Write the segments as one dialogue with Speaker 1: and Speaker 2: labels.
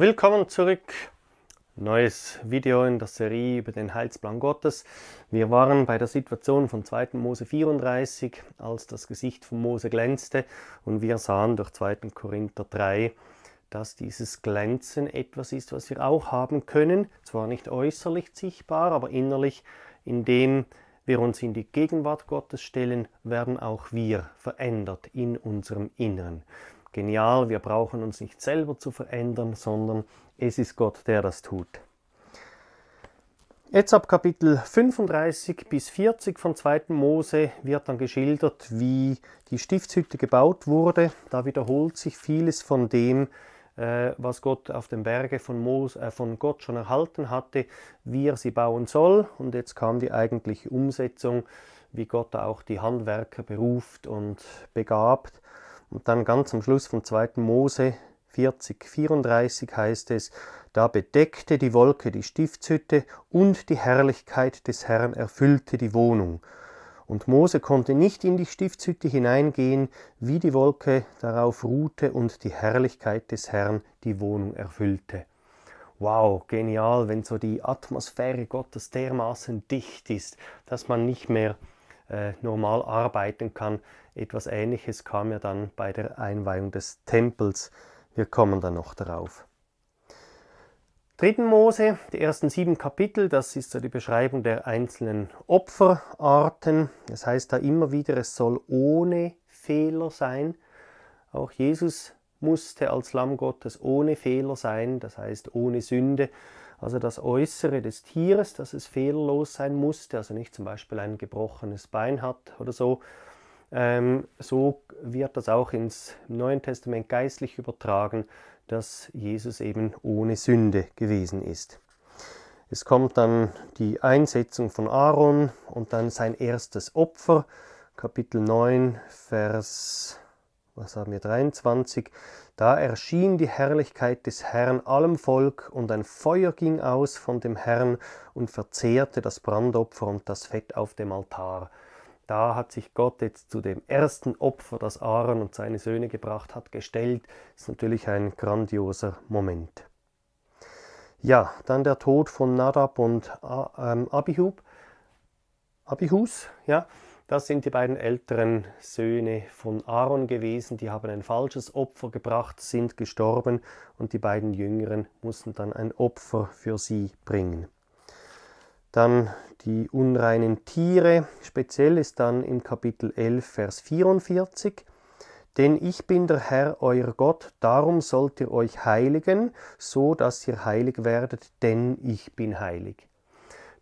Speaker 1: Willkommen zurück. Neues Video in der Serie über den Heilsplan Gottes. Wir waren bei der Situation von 2. Mose 34, als das Gesicht von Mose glänzte und wir sahen durch 2. Korinther 3, dass dieses Glänzen etwas ist, was wir auch haben können, zwar nicht äußerlich sichtbar, aber innerlich, indem wir uns in die Gegenwart Gottes stellen, werden auch wir verändert in unserem Inneren genial, wir brauchen uns nicht selber zu verändern, sondern es ist Gott, der das tut. Jetzt ab Kapitel 35 bis 40 von 2. Mose wird dann geschildert, wie die Stiftshütte gebaut wurde. Da wiederholt sich vieles von dem, äh, was Gott auf dem Berge von, Mose, äh, von Gott schon erhalten hatte, wie er sie bauen soll. Und jetzt kam die eigentliche Umsetzung, wie Gott auch die Handwerker beruft und begabt. Und dann ganz am Schluss vom 2. Mose 40, 34 heißt es, da bedeckte die Wolke die Stiftshütte und die Herrlichkeit des Herrn erfüllte die Wohnung. Und Mose konnte nicht in die Stiftshütte hineingehen, wie die Wolke darauf ruhte und die Herrlichkeit des Herrn die Wohnung erfüllte. Wow, genial, wenn so die Atmosphäre Gottes dermaßen dicht ist, dass man nicht mehr äh, normal arbeiten kann, etwas Ähnliches kam ja dann bei der Einweihung des Tempels. Wir kommen dann noch darauf. Dritten Mose, die ersten sieben Kapitel, das ist so die Beschreibung der einzelnen Opferarten. Das heißt da immer wieder, es soll ohne Fehler sein. Auch Jesus musste als Lamm Gottes ohne Fehler sein, das heißt ohne Sünde. Also das Äußere des Tieres, dass es fehlerlos sein musste, also nicht zum Beispiel ein gebrochenes Bein hat oder so, ähm, so wird das auch ins Neuen Testament geistlich übertragen, dass Jesus eben ohne Sünde gewesen ist. Es kommt dann die Einsetzung von Aaron und dann sein erstes Opfer, Kapitel 9, Vers was haben wir 23, da erschien die Herrlichkeit des Herrn allem Volk und ein Feuer ging aus von dem Herrn und verzehrte das Brandopfer und das Fett auf dem Altar da hat sich Gott jetzt zu dem ersten Opfer, das Aaron und seine Söhne gebracht hat, gestellt. Das ist natürlich ein grandioser Moment. Ja, dann der Tod von Nadab und ähm, Abihub. Abihus, ja, das sind die beiden älteren Söhne von Aaron gewesen. Die haben ein falsches Opfer gebracht, sind gestorben und die beiden jüngeren mussten dann ein Opfer für sie bringen. Dann die unreinen Tiere, speziell ist dann im Kapitel 11, Vers 44. Denn ich bin der Herr, euer Gott, darum sollt ihr euch heiligen, so dass ihr heilig werdet, denn ich bin heilig.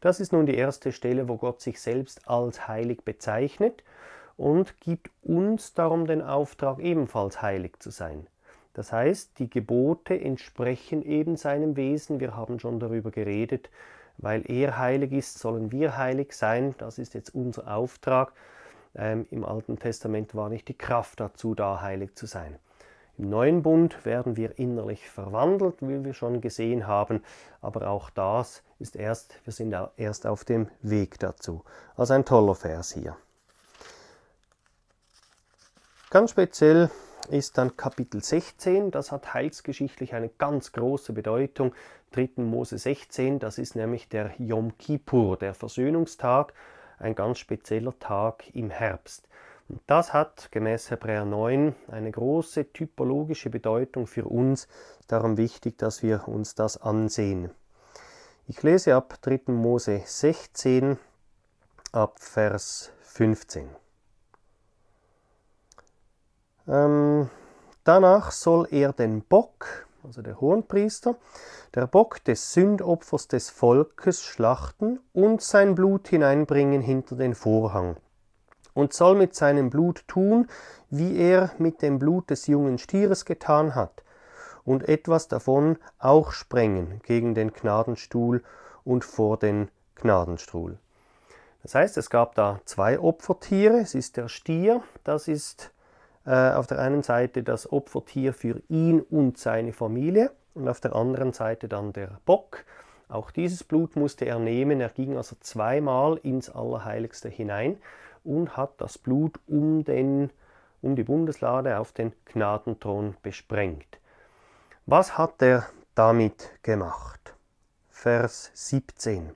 Speaker 1: Das ist nun die erste Stelle, wo Gott sich selbst als heilig bezeichnet und gibt uns darum den Auftrag, ebenfalls heilig zu sein. Das heißt, die Gebote entsprechen eben seinem Wesen, wir haben schon darüber geredet, weil er heilig ist, sollen wir heilig sein. Das ist jetzt unser Auftrag. Ähm, Im Alten Testament war nicht die Kraft dazu da, heilig zu sein. Im neuen Bund werden wir innerlich verwandelt, wie wir schon gesehen haben, aber auch das ist erst, wir sind erst auf dem Weg dazu. Also ein toller Vers hier. Ganz speziell ist dann Kapitel 16. Das hat heilsgeschichtlich eine ganz große Bedeutung. 3. Mose 16, das ist nämlich der Yom Kippur, der Versöhnungstag, ein ganz spezieller Tag im Herbst. Und das hat gemäß Hebräer 9 eine große typologische Bedeutung für uns, darum wichtig, dass wir uns das ansehen. Ich lese ab 3. Mose 16 ab Vers 15. Ähm, danach soll er den Bock, also der Hohenpriester, der Bock des Sündopfers des Volkes schlachten und sein Blut hineinbringen hinter den Vorhang und soll mit seinem Blut tun, wie er mit dem Blut des jungen Stieres getan hat, und etwas davon auch sprengen gegen den Gnadenstuhl und vor den Gnadenstuhl. Das heißt, es gab da zwei Opfertiere, es ist der Stier, das ist äh, auf der einen Seite das Opfertier für ihn und seine Familie und auf der anderen Seite dann der Bock. Auch dieses Blut musste er nehmen. Er ging also zweimal ins Allerheiligste hinein und hat das Blut um, den, um die Bundeslade auf den Gnadenthron besprengt. Was hat er damit gemacht? Vers 17.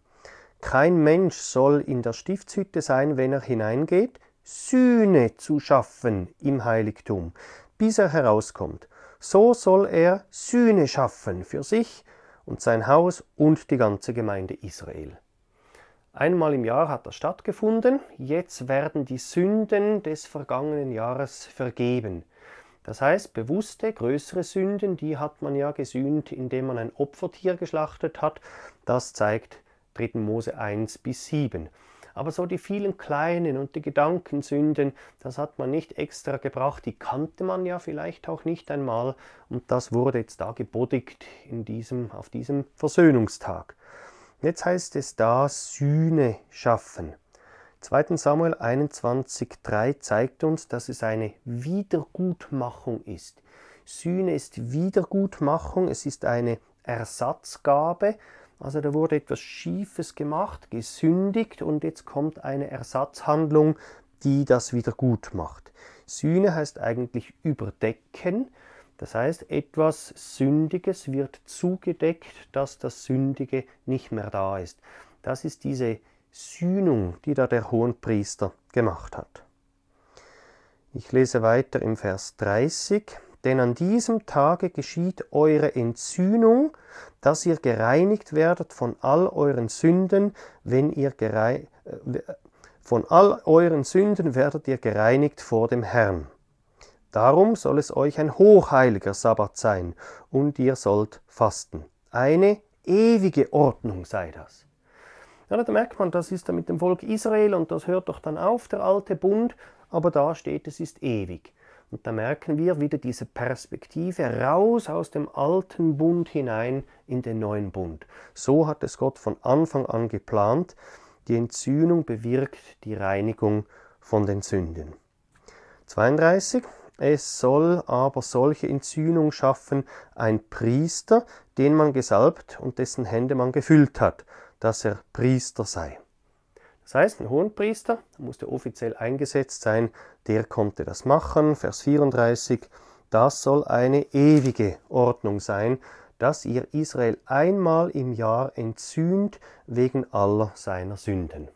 Speaker 1: Kein Mensch soll in der Stiftshütte sein, wenn er hineingeht, Sühne zu schaffen im Heiligtum, bis er herauskommt. So soll er Sühne schaffen für sich und sein Haus und die ganze Gemeinde Israel. Einmal im Jahr hat das stattgefunden. Jetzt werden die Sünden des vergangenen Jahres vergeben. Das heißt, bewusste, größere Sünden, die hat man ja gesühnt, indem man ein Opfertier geschlachtet hat. Das zeigt 3. Mose 1 bis 7. Aber so die vielen kleinen und die Gedankensünden, das hat man nicht extra gebracht, die kannte man ja vielleicht auch nicht einmal und das wurde jetzt da gebodigt in diesem, auf diesem Versöhnungstag. Jetzt heißt es da Sühne schaffen. 2. Samuel 21.3 zeigt uns, dass es eine Wiedergutmachung ist. Sühne ist Wiedergutmachung, es ist eine Ersatzgabe also da wurde etwas Schiefes gemacht, gesündigt und jetzt kommt eine Ersatzhandlung, die das wieder gut macht. Sühne heißt eigentlich überdecken. Das heißt, etwas Sündiges wird zugedeckt, dass das Sündige nicht mehr da ist. Das ist diese Sühnung, die da der Hohenpriester gemacht hat. Ich lese weiter im Vers 30. Denn an diesem Tage geschieht eure Entsühnung, dass ihr gereinigt werdet von all euren Sünden, wenn ihr gerei äh, von all euren Sünden werdet ihr gereinigt vor dem Herrn. Darum soll es euch ein hochheiliger Sabbat sein, und ihr sollt fasten. Eine ewige Ordnung sei das. Ja, da merkt man, das ist dann mit dem Volk Israel und das hört doch dann auf, der alte Bund, aber da steht, es ist ewig. Und da merken wir wieder diese Perspektive raus aus dem alten Bund hinein in den neuen Bund. So hat es Gott von Anfang an geplant. Die Entzündung bewirkt die Reinigung von den Sünden. 32. Es soll aber solche Entzündung schaffen ein Priester, den man gesalbt und dessen Hände man gefüllt hat, dass er Priester sei. Das heißt, ein Hohenpriester, musste offiziell eingesetzt sein, der konnte das machen. Vers 34, das soll eine ewige Ordnung sein, dass ihr Israel einmal im Jahr entsühnt wegen aller seiner Sünden.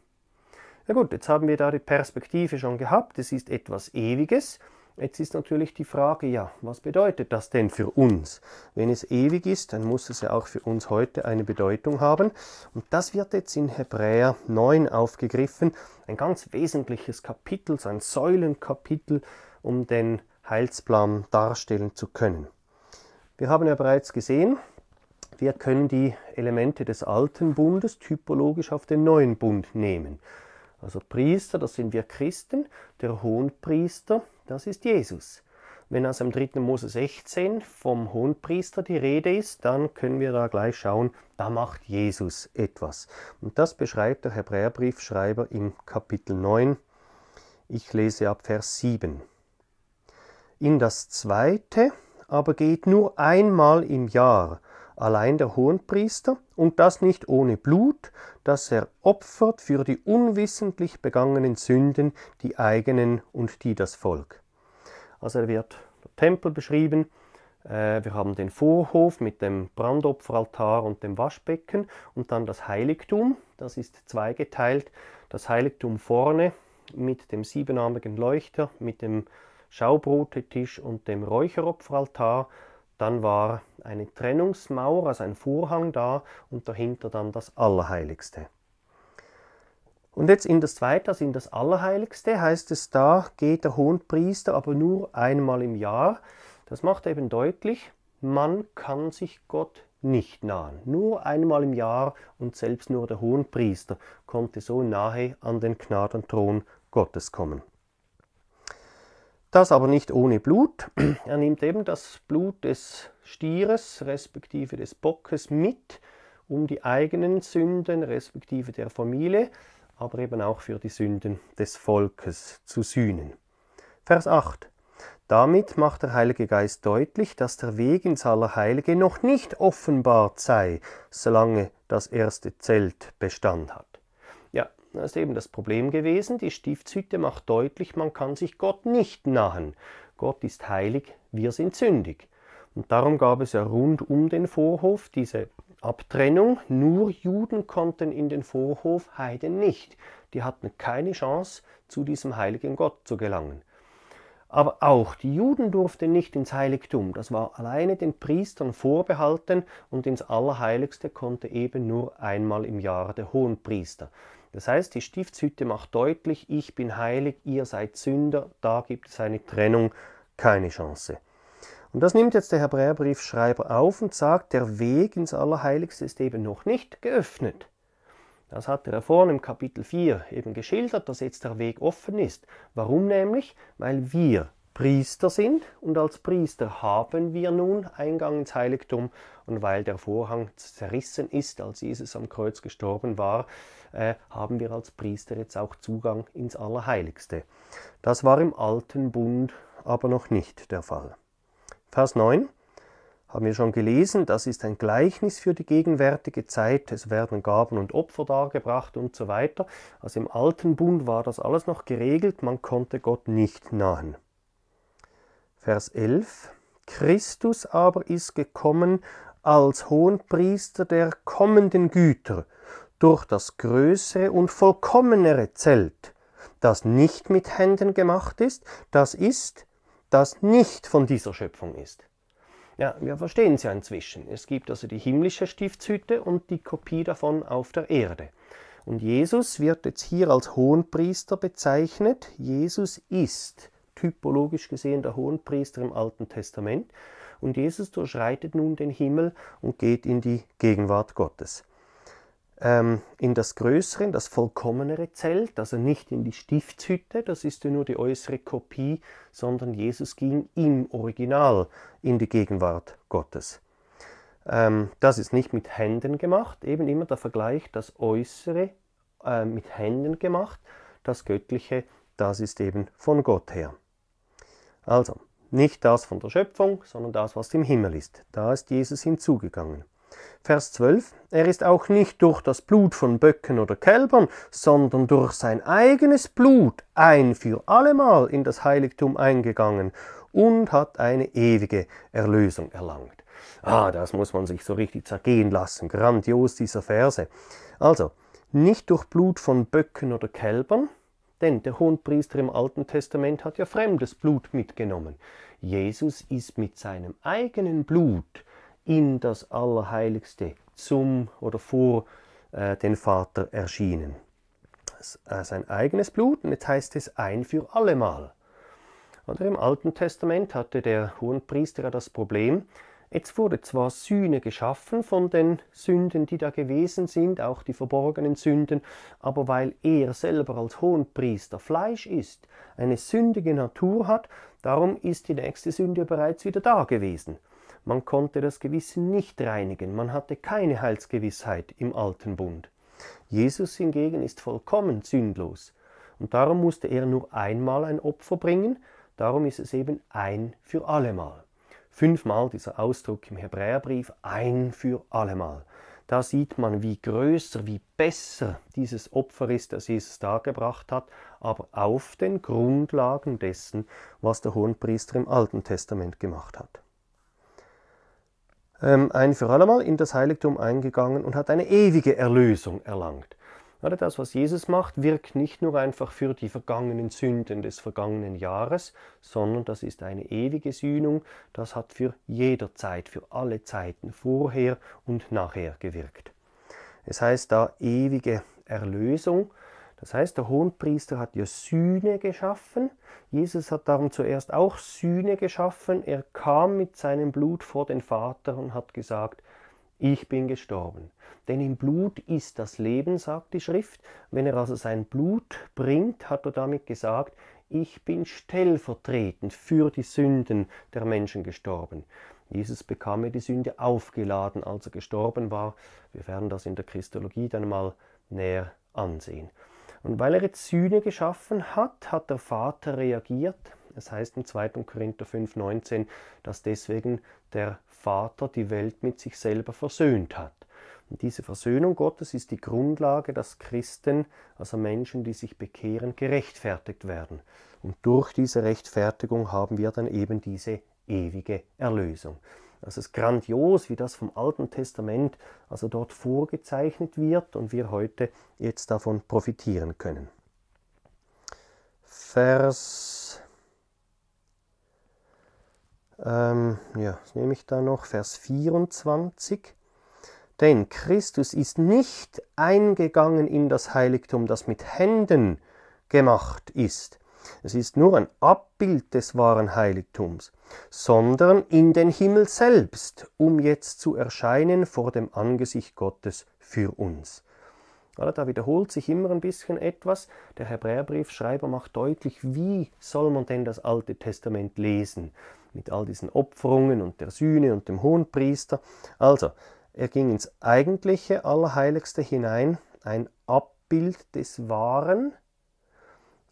Speaker 1: Na gut, jetzt haben wir da die Perspektive schon gehabt, es ist etwas Ewiges, Jetzt ist natürlich die Frage, ja, was bedeutet das denn für uns? Wenn es ewig ist, dann muss es ja auch für uns heute eine Bedeutung haben. Und das wird jetzt in Hebräer 9 aufgegriffen, ein ganz wesentliches Kapitel, so ein Säulenkapitel, um den Heilsplan darstellen zu können. Wir haben ja bereits gesehen, wir können die Elemente des alten Bundes typologisch auf den neuen Bund nehmen. Also Priester, das sind wir Christen, der Hohenpriester, das ist Jesus. Wenn aus dem 3. Mose 16 vom Hohenpriester die Rede ist, dann können wir da gleich schauen, da macht Jesus etwas. Und das beschreibt der Hebräerbriefschreiber im Kapitel 9. Ich lese ab Vers 7. In das zweite aber geht nur einmal im Jahr allein der Hohenpriester, und das nicht ohne Blut, das er opfert für die unwissentlich begangenen Sünden, die eigenen und die das Volk. Also er wird der Tempel beschrieben, äh, wir haben den Vorhof mit dem Brandopferaltar und dem Waschbecken und dann das Heiligtum, das ist zweigeteilt, das Heiligtum vorne mit dem siebenarmigen Leuchter, mit dem Schaubrotetisch und dem Räucheropferaltar dann war eine Trennungsmauer, also ein Vorhang da und dahinter dann das Allerheiligste. Und jetzt in das Zweite, also in das Allerheiligste, heißt es da, geht der Hohenpriester aber nur einmal im Jahr. Das macht eben deutlich, man kann sich Gott nicht nahen. Nur einmal im Jahr und selbst nur der Hohenpriester konnte so nahe an den Gnadenthron Gottes kommen. Das aber nicht ohne Blut. Er nimmt eben das Blut des Stieres respektive des Bockes mit, um die eigenen Sünden respektive der Familie, aber eben auch für die Sünden des Volkes zu sühnen. Vers 8. Damit macht der Heilige Geist deutlich, dass der Weg ins Allerheilige noch nicht offenbart sei, solange das erste Zelt Bestand hat. Das ist eben das Problem gewesen. Die Stiftshütte macht deutlich, man kann sich Gott nicht nahen. Gott ist heilig, wir sind sündig. Und darum gab es ja rund um den Vorhof diese Abtrennung. Nur Juden konnten in den Vorhof, Heiden nicht. Die hatten keine Chance, zu diesem heiligen Gott zu gelangen. Aber auch die Juden durften nicht ins Heiligtum. Das war alleine den Priestern vorbehalten und ins Allerheiligste konnte eben nur einmal im Jahr der Hohenpriester. Das heißt, die Stiftshütte macht deutlich, ich bin heilig, ihr seid Sünder, da gibt es eine Trennung, keine Chance. Und das nimmt jetzt der Hebräerbriefschreiber auf und sagt, der Weg ins Allerheiligste ist eben noch nicht geöffnet. Das hat er vorne im Kapitel 4 eben geschildert, dass jetzt der Weg offen ist. Warum nämlich? Weil wir Priester sind und als Priester haben wir nun Eingang ins Heiligtum und weil der Vorhang zerrissen ist, als Jesus am Kreuz gestorben war, äh, haben wir als Priester jetzt auch Zugang ins Allerheiligste. Das war im alten Bund aber noch nicht der Fall. Vers 9 haben wir schon gelesen, das ist ein Gleichnis für die gegenwärtige Zeit, es werden Gaben und Opfer dargebracht und so weiter. Also im alten Bund war das alles noch geregelt, man konnte Gott nicht nahen. Vers 11. Christus aber ist gekommen als Hohenpriester der kommenden Güter durch das größere und vollkommenere Zelt, das nicht mit Händen gemacht ist, das ist, das nicht von dieser Schöpfung ist. Ja, wir verstehen es ja inzwischen. Es gibt also die himmlische Stiftshütte und die Kopie davon auf der Erde. Und Jesus wird jetzt hier als Hohenpriester bezeichnet. Jesus ist typologisch gesehen der Hohenpriester im Alten Testament. Und Jesus durchschreitet nun den Himmel und geht in die Gegenwart Gottes. Ähm, in das größere, in das vollkommenere Zelt, also nicht in die Stiftshütte, das ist ja nur die äußere Kopie, sondern Jesus ging im Original in die Gegenwart Gottes. Ähm, das ist nicht mit Händen gemacht, eben immer der Vergleich, das Äußere äh, mit Händen gemacht, das Göttliche, das ist eben von Gott her. Also, nicht das von der Schöpfung, sondern das, was im Himmel ist. Da ist Jesus hinzugegangen. Vers 12. Er ist auch nicht durch das Blut von Böcken oder Kälbern, sondern durch sein eigenes Blut ein für allemal in das Heiligtum eingegangen und hat eine ewige Erlösung erlangt. Ah, das muss man sich so richtig zergehen lassen. Grandios dieser Verse. Also, nicht durch Blut von Böcken oder Kälbern, denn der Hohenpriester im Alten Testament hat ja fremdes Blut mitgenommen. Jesus ist mit seinem eigenen Blut in das Allerheiligste zum oder vor äh, den Vater erschienen. Äh, sein eigenes Blut, und jetzt heißt es ein für allemal. Oder Im Alten Testament hatte der Hohenpriester das Problem, Jetzt wurde zwar Sühne geschaffen von den Sünden, die da gewesen sind, auch die verborgenen Sünden, aber weil er selber als Hohenpriester Fleisch ist, eine sündige Natur hat, darum ist die nächste Sünde bereits wieder da gewesen. Man konnte das Gewissen nicht reinigen, man hatte keine Heilsgewissheit im alten Bund. Jesus hingegen ist vollkommen sündlos, und darum musste er nur einmal ein Opfer bringen, darum ist es eben ein für allemal. Fünfmal dieser Ausdruck im Hebräerbrief, ein für allemal. Da sieht man, wie größer, wie besser dieses Opfer ist, das Jesus dargebracht hat, aber auf den Grundlagen dessen, was der Hohenpriester im Alten Testament gemacht hat. Ähm, ein für allemal in das Heiligtum eingegangen und hat eine ewige Erlösung erlangt. Gerade das, was Jesus macht, wirkt nicht nur einfach für die vergangenen Sünden des vergangenen Jahres, sondern das ist eine ewige Sühnung, das hat für jederzeit, für alle Zeiten vorher und nachher gewirkt. Es heißt da ewige Erlösung, das heißt, der Hohenpriester hat ja Sühne geschaffen. Jesus hat darum zuerst auch Sühne geschaffen. Er kam mit seinem Blut vor den Vater und hat gesagt, ich bin gestorben. Denn im Blut ist das Leben, sagt die Schrift. Wenn er also sein Blut bringt, hat er damit gesagt, ich bin stellvertretend für die Sünden der Menschen gestorben. Jesus bekam mir die Sünde aufgeladen, als er gestorben war. Wir werden das in der Christologie dann mal näher ansehen. Und weil er jetzt Sühne geschaffen hat, hat der Vater reagiert es heißt im 2. Korinther 5.19, dass deswegen der Vater die Welt mit sich selber versöhnt hat. Und diese Versöhnung Gottes ist die Grundlage, dass Christen, also Menschen, die sich bekehren, gerechtfertigt werden. Und durch diese Rechtfertigung haben wir dann eben diese ewige Erlösung. Das also ist grandios, wie das vom Alten Testament also dort vorgezeichnet wird und wir heute jetzt davon profitieren können. Vers ähm, ja, was nehme ich da noch? Vers 24. Denn Christus ist nicht eingegangen in das Heiligtum, das mit Händen gemacht ist. Es ist nur ein Abbild des wahren Heiligtums, sondern in den Himmel selbst, um jetzt zu erscheinen vor dem Angesicht Gottes für uns. Da wiederholt sich immer ein bisschen etwas. Der Hebräerbriefschreiber macht deutlich, wie soll man denn das Alte Testament lesen? mit all diesen Opferungen und der Sühne und dem Hohenpriester. Also, er ging ins eigentliche Allerheiligste hinein, ein Abbild des Wahren.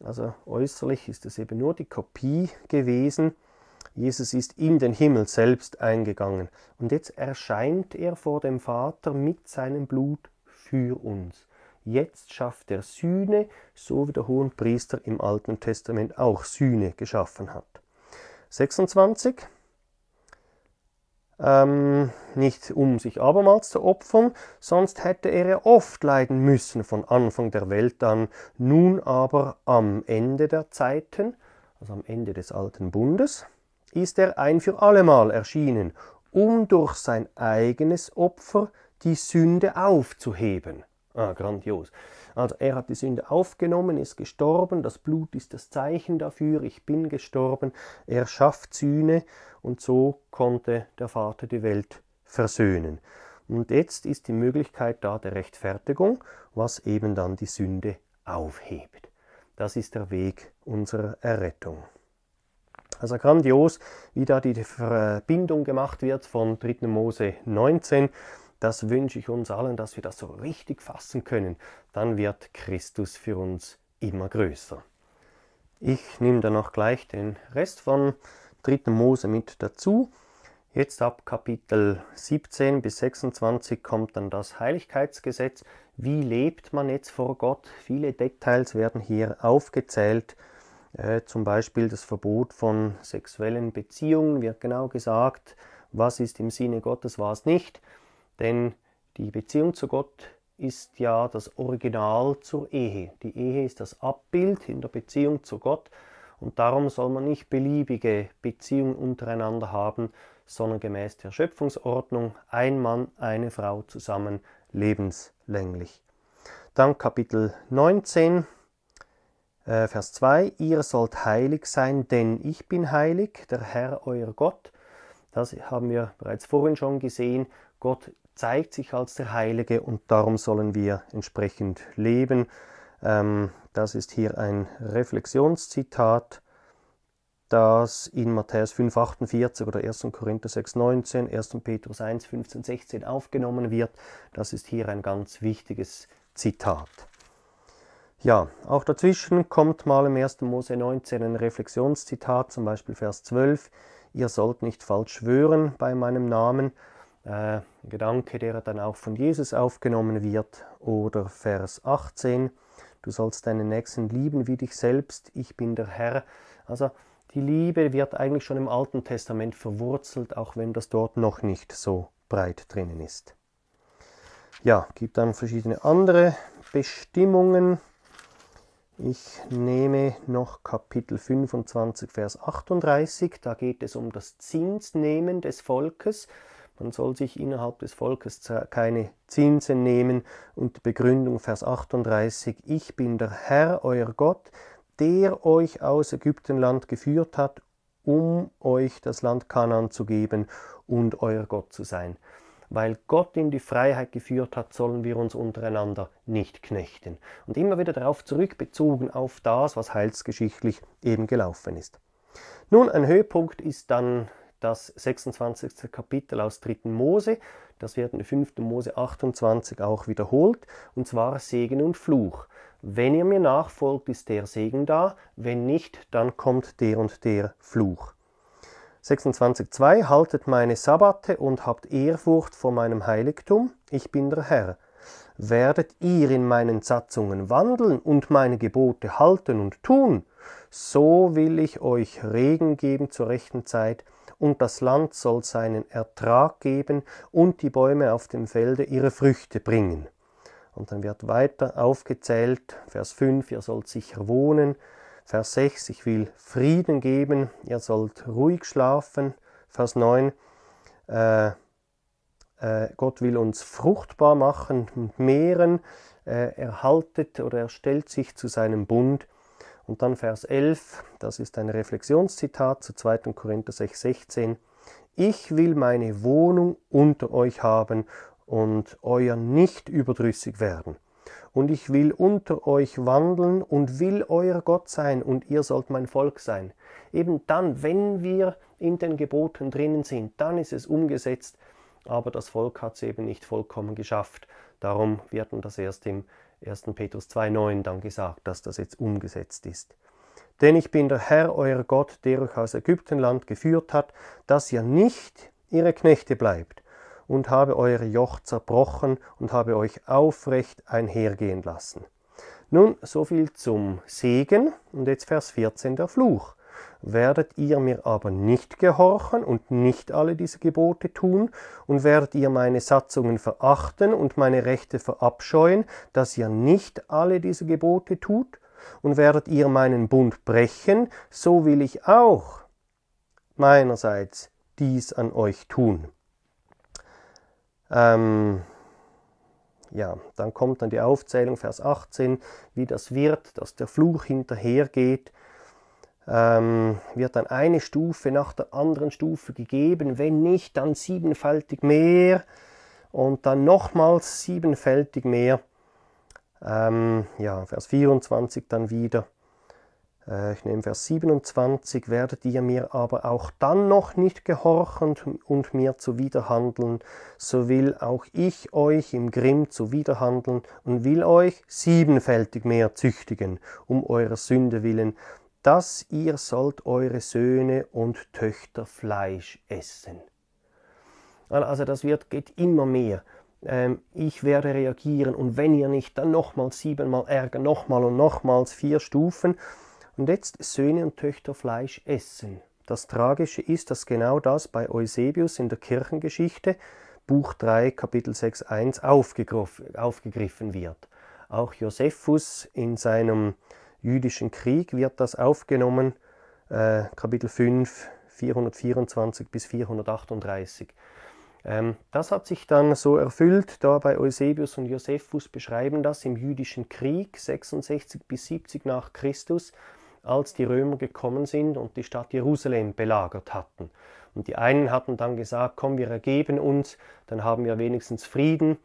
Speaker 1: Also äußerlich ist es eben nur die Kopie gewesen. Jesus ist in den Himmel selbst eingegangen. Und jetzt erscheint er vor dem Vater mit seinem Blut für uns. Jetzt schafft er Sühne, so wie der Hohenpriester im Alten Testament auch Sühne geschaffen hat. 26. Ähm, nicht um sich abermals zu opfern, sonst hätte er ja oft leiden müssen von Anfang der Welt an, nun aber am Ende der Zeiten, also am Ende des alten Bundes, ist er ein für allemal erschienen, um durch sein eigenes Opfer die Sünde aufzuheben. Ah, grandios. Also er hat die Sünde aufgenommen, ist gestorben, das Blut ist das Zeichen dafür, ich bin gestorben, er schafft Sühne und so konnte der Vater die Welt versöhnen. Und jetzt ist die Möglichkeit da der Rechtfertigung, was eben dann die Sünde aufhebt. Das ist der Weg unserer Errettung. Also grandios, wie da die Verbindung gemacht wird von 3. Mose 19 das wünsche ich uns allen, dass wir das so richtig fassen können. Dann wird Christus für uns immer größer. Ich nehme dann auch gleich den Rest von 3. Mose mit dazu. Jetzt ab Kapitel 17 bis 26 kommt dann das Heiligkeitsgesetz. Wie lebt man jetzt vor Gott? Viele Details werden hier aufgezählt. Äh, zum Beispiel das Verbot von sexuellen Beziehungen wird genau gesagt. Was ist im Sinne Gottes, was nicht. Denn die Beziehung zu Gott ist ja das Original zur Ehe. Die Ehe ist das Abbild in der Beziehung zu Gott und darum soll man nicht beliebige Beziehungen untereinander haben, sondern gemäß der Schöpfungsordnung ein Mann, eine Frau zusammen lebenslänglich. Dann Kapitel 19, äh, Vers 2, ihr sollt heilig sein, denn ich bin heilig, der Herr euer Gott. Das haben wir bereits vorhin schon gesehen. Gott zeigt sich als der Heilige und darum sollen wir entsprechend leben. Ähm, das ist hier ein Reflexionszitat, das in Matthäus 5,48 oder 1. Korinther 6,19, 1. Petrus 1, 15, 16 aufgenommen wird. Das ist hier ein ganz wichtiges Zitat. Ja, auch dazwischen kommt mal im 1. Mose 19 ein Reflexionszitat, zum Beispiel Vers 12. Ihr sollt nicht falsch schwören bei meinem Namen, ein äh, Gedanke, der dann auch von Jesus aufgenommen wird. Oder Vers 18, du sollst deinen Nächsten lieben wie dich selbst, ich bin der Herr. Also die Liebe wird eigentlich schon im Alten Testament verwurzelt, auch wenn das dort noch nicht so breit drinnen ist. Ja, gibt dann verschiedene andere Bestimmungen. Ich nehme noch Kapitel 25, Vers 38. Da geht es um das Zinsnehmen des Volkes. Man soll sich innerhalb des Volkes keine Zinsen nehmen. Und die Begründung Vers 38, ich bin der Herr, euer Gott, der euch aus Ägyptenland geführt hat, um euch das Land Kanan zu geben und euer Gott zu sein. Weil Gott in die Freiheit geführt hat, sollen wir uns untereinander nicht knechten. Und immer wieder darauf zurückbezogen, auf das, was heilsgeschichtlich eben gelaufen ist. Nun, ein Höhepunkt ist dann das 26. Kapitel aus 3. Mose. Das wird in 5. Mose 28 auch wiederholt, und zwar Segen und Fluch. Wenn ihr mir nachfolgt, ist der Segen da, wenn nicht, dann kommt der und der Fluch. 26.2 Haltet meine Sabbate und habt Ehrfurcht vor meinem Heiligtum, ich bin der Herr. Werdet ihr in meinen Satzungen wandeln und meine Gebote halten und tun, so will ich euch Regen geben zur rechten Zeit, und das Land soll seinen Ertrag geben und die Bäume auf dem Felde ihre Früchte bringen. Und dann wird weiter aufgezählt, Vers 5, ihr sollt sicher wohnen, Vers 6, ich will Frieden geben, ihr sollt ruhig schlafen, Vers 9, äh, äh, Gott will uns fruchtbar machen, und mehren, äh, er haltet oder er stellt sich zu seinem Bund und dann Vers 11, das ist ein Reflexionszitat zu 2. Korinther 6,16. Ich will meine Wohnung unter euch haben und euer nicht überdrüssig werden. Und ich will unter euch wandeln und will euer Gott sein und ihr sollt mein Volk sein. Eben dann, wenn wir in den Geboten drinnen sind, dann ist es umgesetzt, aber das Volk hat es eben nicht vollkommen geschafft. Darum, wird nun das erst im 1. Petrus 2.9 dann gesagt, dass das jetzt umgesetzt ist. Denn ich bin der Herr, euer Gott, der euch aus Ägyptenland geführt hat, dass ihr nicht ihre Knechte bleibt und habe eure Joch zerbrochen und habe euch aufrecht einhergehen lassen. Nun, soviel zum Segen und jetzt Vers 14 der Fluch werdet ihr mir aber nicht gehorchen und nicht alle diese Gebote tun, und werdet ihr meine Satzungen verachten und meine Rechte verabscheuen, dass ihr nicht alle diese Gebote tut, und werdet ihr meinen Bund brechen, so will ich auch meinerseits dies an euch tun. Ähm, ja, dann kommt dann die Aufzählung, Vers 18, wie das wird, dass der Fluch hinterhergeht, ähm, wird dann eine Stufe nach der anderen Stufe gegeben, wenn nicht, dann siebenfältig mehr und dann nochmals siebenfältig mehr. Ähm, ja, Vers 24 dann wieder. Äh, ich nehme Vers 27, werdet ihr mir aber auch dann noch nicht gehorchen und mir zuwiderhandeln, so will auch ich euch im Grimm zuwiderhandeln und will euch siebenfältig mehr züchtigen, um eurer Sünde willen, dass ihr sollt eure Söhne und Töchter Fleisch essen. Also das wird, geht immer mehr. Ähm, ich werde reagieren und wenn ihr nicht, dann nochmals siebenmal Ärger, nochmal und nochmals vier Stufen. Und jetzt Söhne und Töchter Fleisch essen. Das Tragische ist, dass genau das bei Eusebius in der Kirchengeschichte, Buch 3, Kapitel 6, 1, aufgegriffen wird. Auch Josephus in seinem jüdischen Krieg wird das aufgenommen, äh, Kapitel 5, 424 bis 438. Ähm, das hat sich dann so erfüllt, da bei Eusebius und Josephus beschreiben das im jüdischen Krieg 66 bis 70 nach Christus, als die Römer gekommen sind und die Stadt Jerusalem belagert hatten. Und die einen hatten dann gesagt, komm, wir ergeben uns, dann haben wir wenigstens Frieden.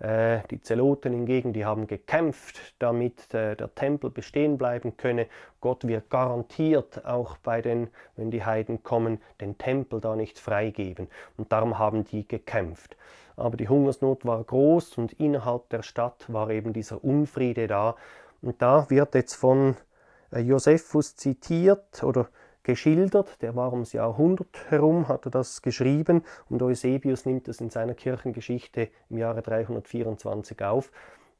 Speaker 1: Äh, die Zeloten hingegen, die haben gekämpft, damit äh, der Tempel bestehen bleiben könne. Gott wird garantiert auch bei den, wenn die Heiden kommen, den Tempel da nicht freigeben. Und darum haben die gekämpft. Aber die Hungersnot war groß und innerhalb der Stadt war eben dieser Unfriede da. Und da wird jetzt von äh, Josephus zitiert oder äh, geschildert. Der war ums Jahrhundert herum, hat er das geschrieben und Eusebius nimmt es in seiner Kirchengeschichte im Jahre 324 auf,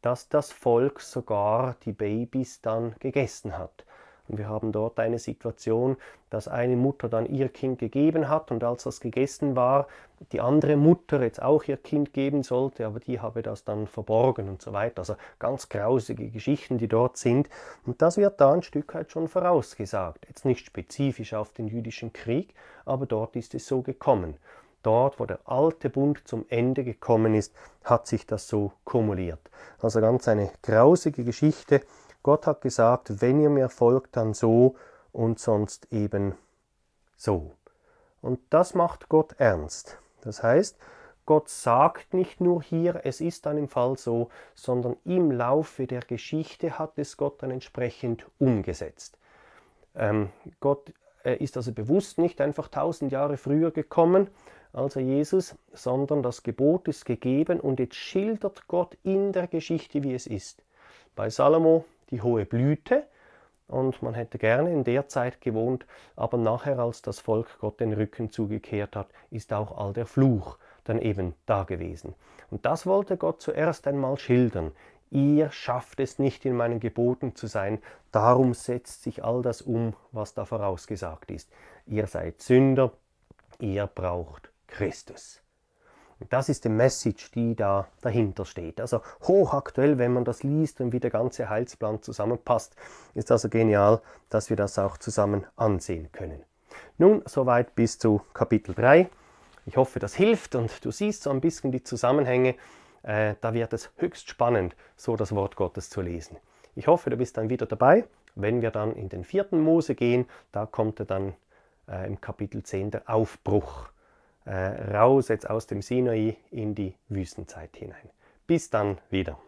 Speaker 1: dass das Volk sogar die Babys dann gegessen hat. Und wir haben dort eine Situation, dass eine Mutter dann ihr Kind gegeben hat und als das gegessen war, die andere Mutter jetzt auch ihr Kind geben sollte, aber die habe das dann verborgen und so weiter. Also ganz grausige Geschichten, die dort sind. Und das wird da ein Stück weit schon vorausgesagt. Jetzt nicht spezifisch auf den jüdischen Krieg, aber dort ist es so gekommen. Dort, wo der alte Bund zum Ende gekommen ist, hat sich das so kumuliert. Also ganz eine grausige Geschichte Gott hat gesagt, wenn ihr mir folgt, dann so und sonst eben so. Und das macht Gott ernst. Das heißt, Gott sagt nicht nur hier, es ist dann im Fall so, sondern im Laufe der Geschichte hat es Gott dann entsprechend umgesetzt. Ähm, Gott äh, ist also bewusst nicht einfach tausend Jahre früher gekommen, also Jesus, sondern das Gebot ist gegeben und jetzt schildert Gott in der Geschichte, wie es ist. Bei Salomo die hohe Blüte und man hätte gerne in der Zeit gewohnt, aber nachher, als das Volk Gott den Rücken zugekehrt hat, ist auch all der Fluch dann eben da gewesen. Und das wollte Gott zuerst einmal schildern. Ihr schafft es nicht, in meinen Geboten zu sein, darum setzt sich all das um, was da vorausgesagt ist. Ihr seid Sünder, ihr braucht Christus. Und das ist die Message, die da dahinter steht. Also hochaktuell, wenn man das liest und wie der ganze Heilsplan zusammenpasst, ist also genial, dass wir das auch zusammen ansehen können. Nun, soweit bis zu Kapitel 3. Ich hoffe, das hilft und du siehst so ein bisschen die Zusammenhänge. Äh, da wird es höchst spannend, so das Wort Gottes zu lesen. Ich hoffe, du bist dann wieder dabei, wenn wir dann in den vierten Mose gehen. Da kommt dann äh, im Kapitel 10 der Aufbruch. Äh, raus jetzt aus dem Sinai in die Wüstenzeit hinein. Bis dann wieder.